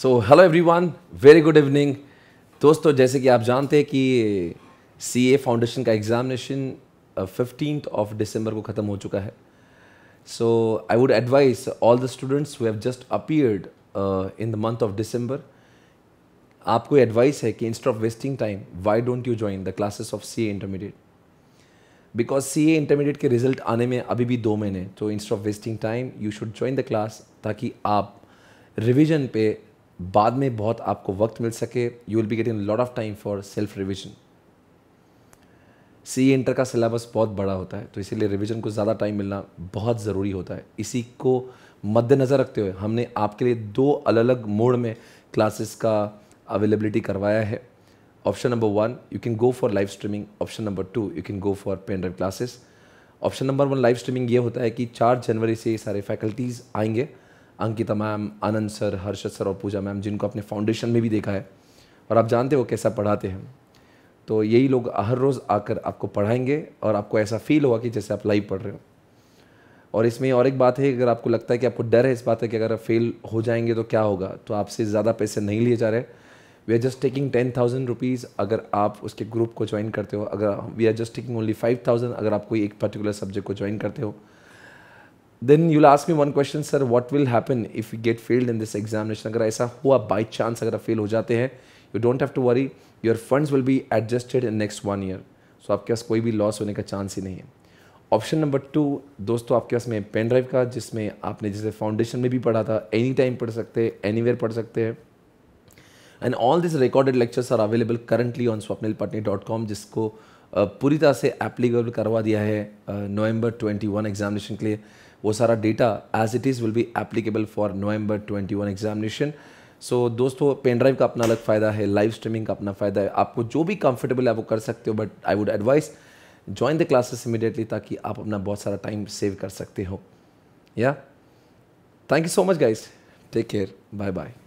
सो hello everyone very good evening दोस्तों जैसे कि आप जानते हैं कि सी ए फाउंडेशन का एग्जामिनेशन फिफ्टीन ऑफ डिसम्बर को ख़त्म हो चुका है so I would advise all the students who have just appeared in the month of December आपको एडवाइस है कि instead of wasting time why don't you join the classes of C A intermediate because C A intermediate के result आने में अभी भी दो महीने तो instead of wasting time you should join the class ताकि आप रिविजन पे बाद में बहुत आपको वक्त मिल सके you will be getting lot of time for self revision C inter का सिलेबस बहुत बड़ा होता है तो इसीलिए रिविजन को ज़्यादा टाइम मिलना बहुत ज़रूरी होता है इसी को मद्देनज़र रखते हुए हमने आपके लिए दो अलग अलग मोड में क्लासेस का अवेलेबिलिटी करवाया है option number one you can go for live streaming option number two you can go for pen drive classes option number one live streaming ये होता है कि चार जनवरी से सारे फैकल्टीज़ आएंगे Ankita ma'am Anand sir Harshad sir और पूजा मैम जिनको अपने फाउंडेशन में भी देखा है और आप जानते हो कैसा पढ़ाते हैं तो यही लोग हर रोज़ आकर आपको पढ़ाएंगे और आपको ऐसा फील होगा कि जैसे आप लाइव पढ़ रहे हो और इसमें और एक बात है अगर आपको लगता है कि आपको डर है इस बात है कि अगर आप फेल हो जाएंगे तो क्या होगा तो आपसे ज़्यादा पैसे नहीं लिए जा रहे we are just taking ten thousand rupees अगर आप उसके ग्रुप को ज्वाइन करते हो अगर we are just taking only five thousand अगर आप कोई एक पर्टिकुलर सब्जेक्ट को ज्वाइन करते हो then you last me one question sir what will happen if you get failed in this examination अगर ऐसा हुआ बाई चांस अगर आप फेल हो जाते हैं you don't have to worry your funds will be adjusted in next one year so आपके पास कोई भी लॉस होने का चांस ही नहीं है ऑप्शन नंबर टू दोस्तों आपके पास में पेन ड्राइव का जिसमें आपने जैसे फाउंडेशन में भी पढ़ा था एनी टाइम पढ़ सकते हैं एनी पढ़ सकते हैं and all this recorded lectures are available currently on Swapnil Patni dot com जिसको पूरी तरह से एप्लीकेबल करवा दिया है नवंबर ट्वेंटी वन एग्जामिनेशन के लिए वो सारा data as it is will be applicable for November twenty one examination so दोस्तों पेन ड्राइव का अपना अलग फ़ायदा है लाइव स्ट्रीमिंग का अपना फ़ायदा है आपको जो भी कंफर्टेबल है वो कर सकते हो but I would advise join the classes immediately ताकि आप अपना बहुत सारा टाइम सेव कर सकते हो या thank you so much guys take care bye bye